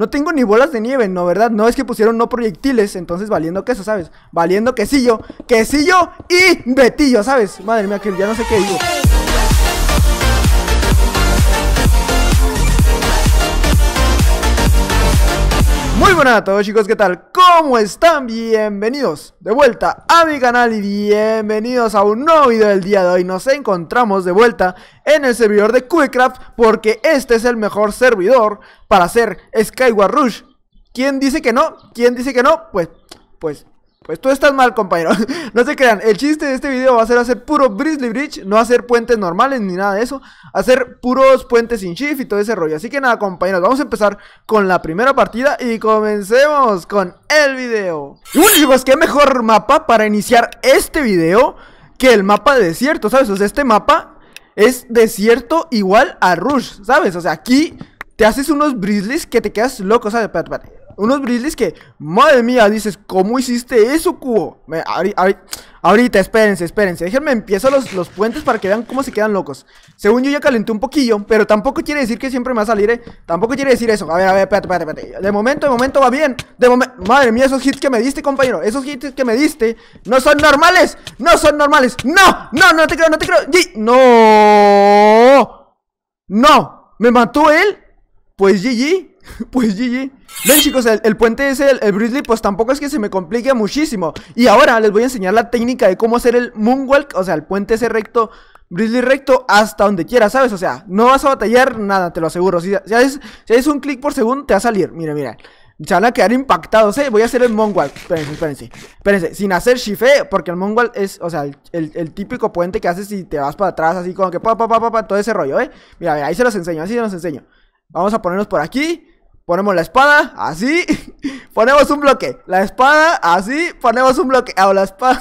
No tengo ni bolas de nieve, no, ¿verdad? No es que pusieron no proyectiles, entonces valiendo queso, ¿sabes? Valiendo quesillo, quesillo y betillo, ¿sabes? Madre mía, que ya no sé qué digo. Muy buenas a todos chicos, ¿qué tal? ¿Cómo están? Bienvenidos de vuelta a mi canal y bienvenidos a un nuevo video del día de hoy Nos encontramos de vuelta en el servidor de quickcraft porque este es el mejor servidor para hacer Skyward Rush ¿Quién dice que no? ¿Quién dice que no? Pues, pues, pues tú estás mal, compañero. no se crean, el chiste de este video va a ser hacer puro Brizzly Bridge, no hacer puentes normales ni nada de eso, hacer puros puentes sin shift y todo ese rollo. Así que nada, compañeros, vamos a empezar con la primera partida y comencemos con el video. Y chicos, qué mejor mapa para iniciar este video que el mapa de desierto, ¿sabes? O sea, este mapa es desierto igual a Rush, ¿sabes? O sea, aquí te haces unos Brizzlies que te quedas loco, ¿sabes? Unos brilles que, madre mía, dices, ¿cómo hiciste eso, cubo? ahorita, espérense, espérense. Déjenme empiezo los, puentes para que vean cómo se quedan locos. Según yo ya calenté un poquillo, pero tampoco quiere decir que siempre me va a salir, ¿eh? Tampoco quiere decir eso. A ver, a ver, espérate, espérate, De momento, de momento va bien. De madre mía, esos hits que me diste, compañero. Esos hits que me diste no son normales. No son normales. No, no, no te creo, no te creo. no. No. ¿Me mató él? Pues GG. Pues GG Ven chicos, el, puente ese, el, el Brizzly, pues tampoco es que se me complique muchísimo Y ahora les voy a enseñar la técnica de cómo hacer el Moonwalk O sea, el puente ese recto, Brizzly recto hasta donde quieras, ¿sabes? O sea, no vas a batallar nada, te lo aseguro Si, haces, un clic por segundo, te va a salir Mira, mira se van a quedar impactados, eh. Voy a hacer el moonwalk, Espérense, espérense. Espérense, sin hacer shifé ¿eh? porque el moonwalk es, o sea, el, típico puente que haces si te vas para atrás, así como que pa, pa, pa, pa, todo ese rollo, eh. Mira, mira, ahí se los enseño, así se los enseño. Vamos a ponernos por aquí. Ponemos la espada, así. Ponemos un bloque. La espada, así. Ponemos un bloque. Ah, la espada.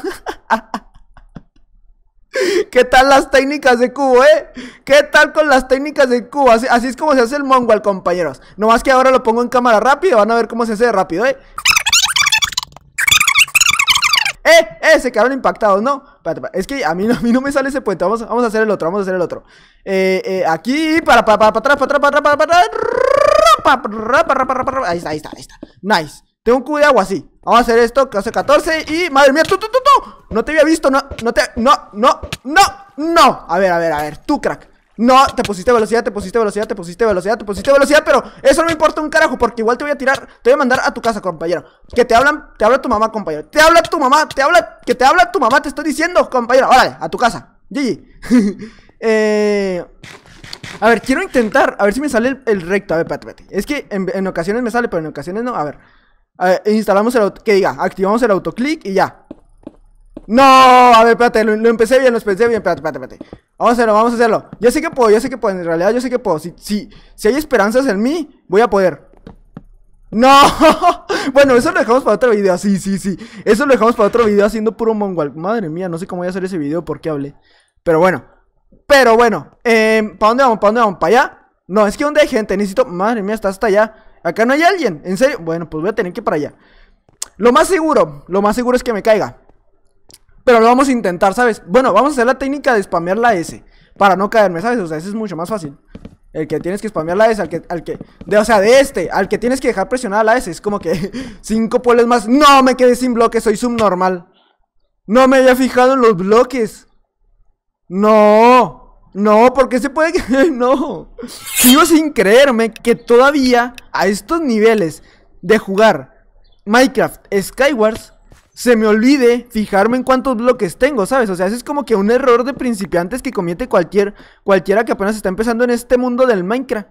¿Qué tal las técnicas de cubo, eh? ¿Qué tal con las técnicas de cubo? Así, es como se hace el mongol, compañeros. Nomás que ahora lo pongo en cámara rápido. Van a ver cómo se hace rápido, eh. ¡Eh! ¡Eh! Se quedaron impactados, ¿no? Es que a mí, a mí no me sale ese puente. Vamos, a hacer el otro, vamos a hacer el otro. Eh, eh, aquí, para, para, para, para atrás, para para, para atrás, para atrás. Ahí está, ahí está, ahí está. Nice. Tengo un cubo de agua así. Vamos a hacer esto, que hace 14 y... ¡Madre mía! No te había visto, no, no te... No, no, no, no. A ver, a ver, a ver. Tú, crack. No, te pusiste velocidad, te pusiste velocidad, te pusiste velocidad, te pusiste velocidad, pero eso no me importa un carajo, porque igual te voy a tirar, te voy a mandar a tu casa, compañero. Que te hablan, te habla tu mamá, compañero. Te habla tu mamá, te habla, que te habla tu mamá, te estoy diciendo, compañero. Órale, a tu casa. GG. Eh, a ver, quiero intentar, a ver si me sale el, recto. A ver, espérate, espérate. Es que en, ocasiones me sale, pero en ocasiones no. A ver. A instalamos el que diga, activamos el autoclick y ya. No, a ver, espérate, lo, empecé bien, lo empecé bien, espérate, espérate, espérate. Vamos a hacerlo, vamos a hacerlo. Yo sé que puedo, yo sé que puedo, en realidad yo sé que puedo. Si, si, hay esperanzas en mí, voy a poder. No, bueno, eso lo dejamos para otro video, sí, sí, sí. Eso lo dejamos para otro video haciendo puro mongol Madre mía, no sé cómo voy a hacer ese video Por qué hablé. Pero bueno, pero bueno, em, ¿para dónde vamos? ¿Para dónde vamos? ¿Para allá? No, es que donde hay gente, necesito. Madre mía, está hasta allá. Acá no hay alguien, en serio. Bueno, pues voy a tener que ir para allá. Lo más seguro, lo más seguro es que me caiga. Pero lo vamos a intentar, ¿sabes? Bueno, vamos a hacer la técnica de spamear la S. Para no caerme, ¿sabes? O sea, ese es mucho más fácil. El que tienes que spamear la S, al que, al que, o sea, de este, al que tienes que dejar presionada la S, es como que cinco poles más. No, me quedé sin bloques soy subnormal. No me había fijado en los bloques. No, no, porque se puede que, no. Sigo sin creerme que todavía a estos niveles de jugar Minecraft Skywars se me olvide fijarme en cuántos bloques tengo, ¿sabes? O sea, eso es como que un error de principiantes que comete cualquier, cualquiera que apenas está empezando en este mundo del Minecraft.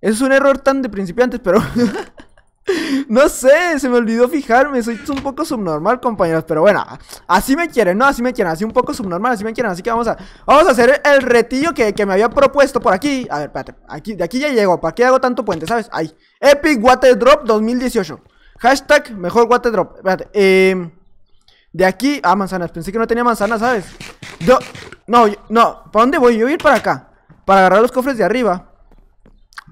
Es un error tan de principiantes, pero... no sé, se me olvidó fijarme, soy un poco subnormal, compañeros, pero bueno, así me quieren, ¿no? Así me quieren, así un poco subnormal, así me quieren, así que vamos a... Vamos a hacer el retillo que, me había propuesto por aquí. A ver, espérate, aquí, de aquí ya llego, ¿para qué hago tanto puente, sabes? Ahí, Epic Water Drop 2018. Hashtag mejor Waterdrop. Espérate. Eh, de aquí. Ah, manzanas. Pensé que no tenía manzanas, ¿sabes? Yo. No, no. ¿Para dónde voy? Yo voy a ir para acá. Para agarrar los cofres de arriba.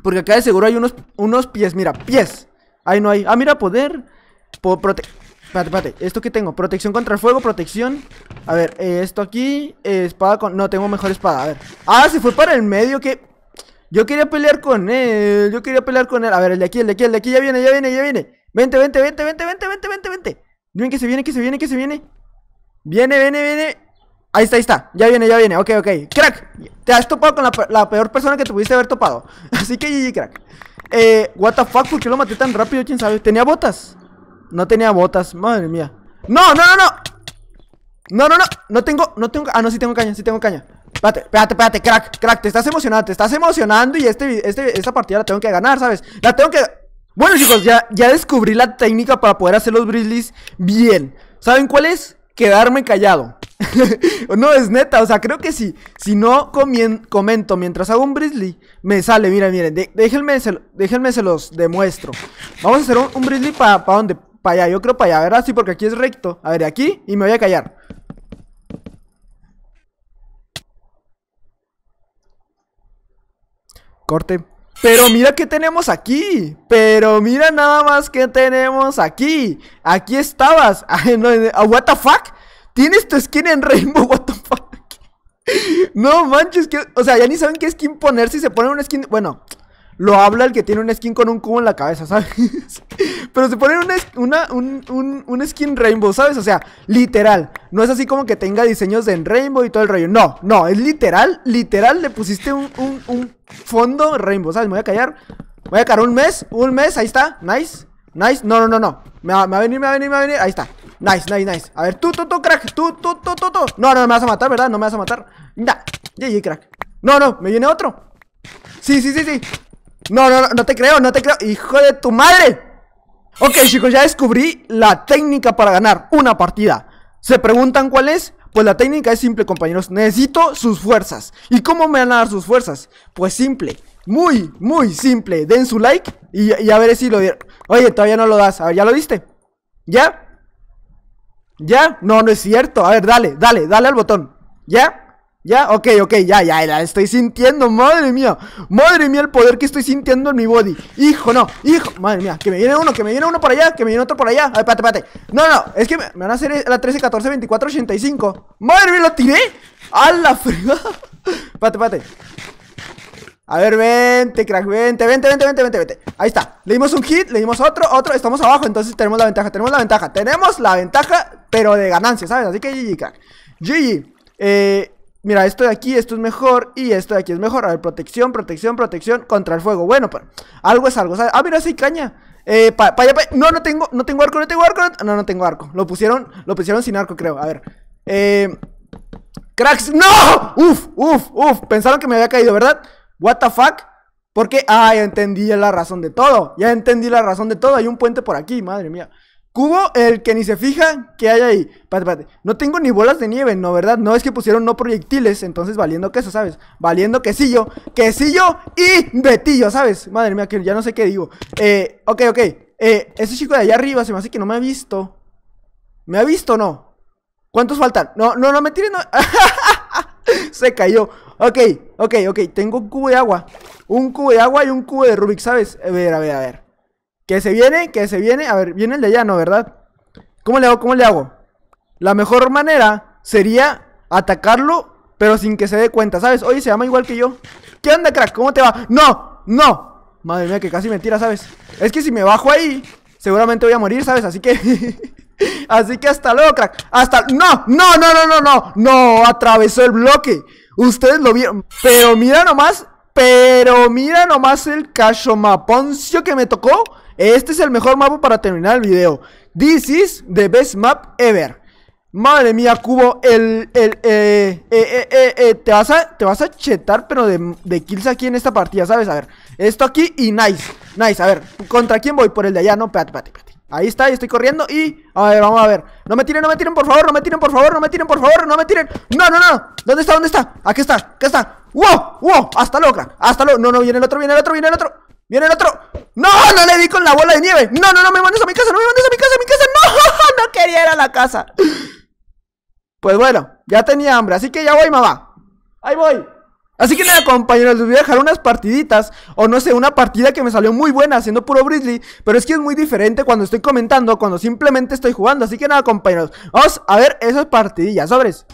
Porque acá de seguro hay unos, unos pies. Mira, pies. Ahí no hay. Ah, mira, poder. prote... Espérate, espérate. ¿Esto qué tengo? Protección contra el fuego, protección. A ver, esto aquí. espada con. No, tengo mejor espada. A ver. Ah, se fue para el medio que. Yo quería pelear con él. Yo quería pelear con él. A ver, el de aquí, el de aquí, el de aquí. Ya viene, ya viene, ya viene. Vente, vente, vente, vente, vente, vente, vente, vente. Dime que se viene, que se viene, que se viene. Viene, viene, viene. Ahí está, ahí está. Ya viene, ya viene. Ok, ok. Crack, te has topado con la, peor persona que te pudiste haber topado. Así que GG, crack. Eh, what the fuck, ¿por qué lo maté tan rápido? ¿Quién sabe? ¿Tenía botas? No tenía botas, madre mía. ¡No, no, no, no! No, no, no, no tengo, no tengo Ah, no, sí tengo caña, sí tengo caña Espérate, espérate, espérate, crack, crack, te estás emocionando Te estás emocionando y este, este, esta partida la tengo que ganar, ¿sabes? La tengo que... Bueno chicos, ya, ya descubrí la técnica para poder hacer los Grizzlies bien. ¿Saben cuál es? Quedarme callado. no, es neta, o sea, creo que sí. Si no comento mientras hago un Grizzly, me sale, miren, miren, déjenme, se, déjenme se los demuestro. Vamos a hacer un, un para donde, para allá, yo creo para allá, ¿verdad? Sí, porque aquí es recto. A ver, aquí y me voy a callar. Corte. Pero mira qué tenemos aquí. Pero mira nada más qué tenemos aquí. Aquí estabas. no, eh, ah, what the fuck? Tienes tu skin en Rainbow, what the fuck. no manches, o sea, ya ni saben qué skin poner si se ponen una skin. Bueno, lo habla el que tiene un skin con un cubo en la cabeza, ¿sabes? Pero se pone una, un, skin rainbow, ¿sabes? O sea, literal. No es así como que tenga diseños en rainbow y todo el rollo. No, no, es literal, literal. Le pusiste un, fondo rainbow, ¿sabes? Me voy a callar. voy a cagar un mes, un mes, ahí está. Nice, nice. No, no, no, no. Me va, a venir, me va a venir, me va a venir. Ahí está. Nice, nice, nice. A ver, tú, tú, tú, crack. Tú, tú, tú, tú, tú. No, no, me vas a matar, ¿verdad? No me vas a matar. ya, ya, crack. No, no, me viene otro. Sí, sí, sí, sí. No, no, no, te creo, no te creo. ¡Hijo de tu madre! Ok, chicos, ya descubrí la técnica para ganar una partida. ¿Se preguntan cuál es? Pues la técnica es simple, compañeros. Necesito sus fuerzas. ¿Y cómo me van a dar sus fuerzas? Pues simple. Muy, muy simple. Den su like y, a ver si lo dieron. Oye, todavía no lo das. A ver, ¿ya lo viste? ¿Ya? ¿Ya? No, no es cierto. A ver, dale, dale, dale al botón. ¿Ya? Ya, ok, ok, ya, ya, la estoy sintiendo, madre mía Madre mía el poder que estoy sintiendo en mi body Hijo, no, hijo, madre mía Que me viene uno, que me viene uno por allá, que me viene otro por allá A ver, pate. no, no, es que me, van a hacer e, La 13, 14, 24, 85 Madre mía, lo tiré, a la fregada pate, pate, a ver, vente, crack, vente, vente, vente, vente, vente, vente Ahí está, le dimos un hit, le dimos otro, otro Estamos abajo, entonces tenemos la ventaja, tenemos la ventaja Tenemos la ventaja, pero de ganancia, ¿sabes? Así que GG, crack GG, eh, mira, esto de aquí, esto es mejor y esto de aquí es mejor. A ver, protección, protección, protección contra el fuego. Bueno, pero algo es algo. ¿sabes? Ah, mira, sí, caña. Eh, pa, pa, no, no tengo, no tengo arco, no tengo arco. No, no, tengo arco. Lo pusieron, lo pusieron sin arco, creo. A ver. Eh, cracks, no. Uf, uf, uf. Pensaron que me había caído, ¿verdad? What the fuck? Porque, ah, ya entendí la razón de todo. Ya entendí la razón de todo. Hay un puente por aquí, madre mía. Cubo, el que ni se fija que hay ahí. Pate, No tengo ni bolas de nieve, no, ¿verdad? No es que pusieron no proyectiles, entonces valiendo queso, ¿sabes? Valiendo quesillo, quesillo y betillo, ¿sabes? Madre mía, que ya no sé qué digo. Eh, ok, ok. Eh, ese chico de allá arriba se me hace que no me ha visto. ¿Me ha visto o no? ¿Cuántos faltan? No, no, no, me tiren. se cayó. Ok, ok, ok. Tengo un cubo de agua. Un cubo de agua y un cubo de Rubik, ¿sabes? A ver, a ver, a ver. Que se viene, que se viene. A ver, viene el de llano, ¿verdad? ¿Cómo le hago? ¿Cómo le hago? La mejor manera sería atacarlo, pero sin que se dé cuenta, ¿sabes? Oye, se llama igual que yo. ¿Qué onda, crack? ¿Cómo te va? ¡No! ¡No! Madre mía, que casi me tira, ¿sabes? Es que si me bajo ahí, seguramente voy a morir, ¿sabes? Así que... Así que hasta luego, crack. Hasta... ¡No! ¡No, no, no, no, no! ¡No! Atravesó el bloque. Ustedes lo vieron. Pero mira nomás... Pero mira nomás el cachomaponcio que me tocó. Este es el mejor mapa para terminar el video. This is the best map ever. Madre mía, Cubo, el... el eh eh eh, eh, eh, eh, te, vas a, te vas a chetar, pero de, de, kills aquí en esta partida, ¿sabes? A ver, esto aquí y nice, nice, a ver, ¿contra quién voy? Por el de allá, no, espérate, espérate, espérate. Ahí está, estoy corriendo y... A ver, vamos a ver No me tiren, no me tiren, por favor, no me tiren, por favor, no me tiren, por favor, no me tiren No, no, no, ¿dónde está, dónde está? Aquí está, aquí está ¡Wow! ¡Wow! ¡Hasta loca ¡Hasta loca, No, no, viene el otro, viene el otro, viene el otro Viene el otro. ¡No! No le di con la bola de nieve. No, no, no me mandes a mi casa. No me mandes a mi casa, mi casa. No, no quería ir a la casa. Pues bueno, ya tenía hambre. Así que ya voy, mamá. Ahí voy. Así que nada, compañeros, les voy a dejar unas partiditas, o no sé, una partida que me salió muy buena haciendo puro Grizzly, pero es que es muy diferente cuando estoy comentando, cuando simplemente estoy jugando, así que nada, compañeros, vamos a ver esas partidillas, sobres.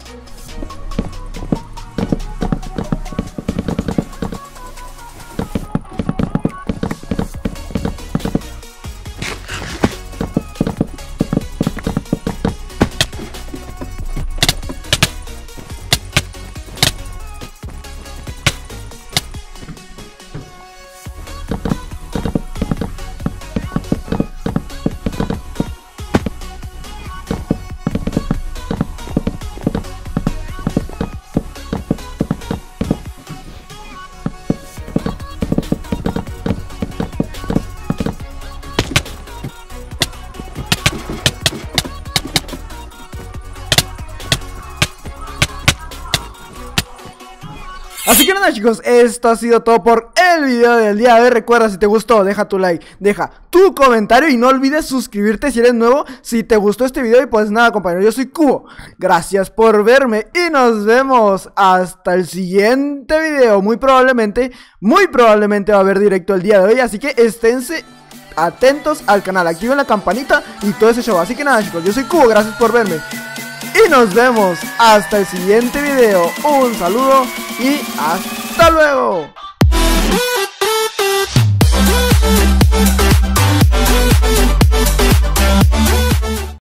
Así que nada chicos, esto ha sido todo por el video del día de hoy Recuerda, si te gustó, deja tu like, deja tu comentario Y no olvides suscribirte si eres nuevo, si te gustó este video Y pues nada compañero, yo soy Cubo Gracias por verme y nos vemos hasta el siguiente video Muy probablemente, muy probablemente va a haber directo el día de hoy Así que esténse atentos al canal, activen la campanita y todo ese show Así que nada chicos, yo soy Cubo, gracias por verme y nos vemos hasta el siguiente video. Un saludo y hasta luego.